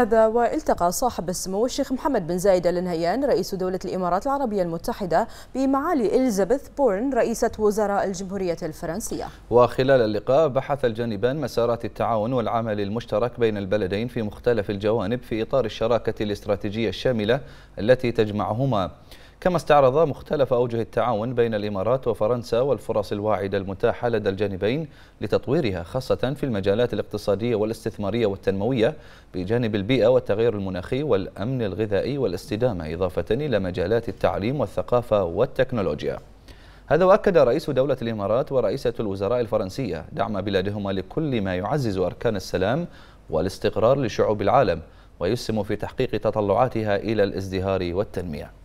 هذا والتقى صاحب السمو الشيخ محمد بن زايد ال نهيان رئيس دولة الإمارات العربية المتحدة بمعالي إليزابيث بورن رئيسة وزراء الجمهورية الفرنسية وخلال اللقاء بحث الجانبان مسارات التعاون والعمل المشترك بين البلدين في مختلف الجوانب في إطار الشراكة الاستراتيجية الشاملة التي تجمعهما كما استعرض مختلف أوجه التعاون بين الإمارات وفرنسا والفرص الواعدة المتاحة لدى الجانبين لتطويرها خاصة في المجالات الاقتصادية والاستثمارية والتنموية بجانب البيئة والتغير المناخي والأمن الغذائي والاستدامة إضافة إلى مجالات التعليم والثقافة والتكنولوجيا هذا وأكد رئيس دولة الإمارات ورئيسة الوزراء الفرنسية دعم بلادهما لكل ما يعزز أركان السلام والاستقرار لشعوب العالم ويسهم في تحقيق تطلعاتها إلى الازدهار والتنمية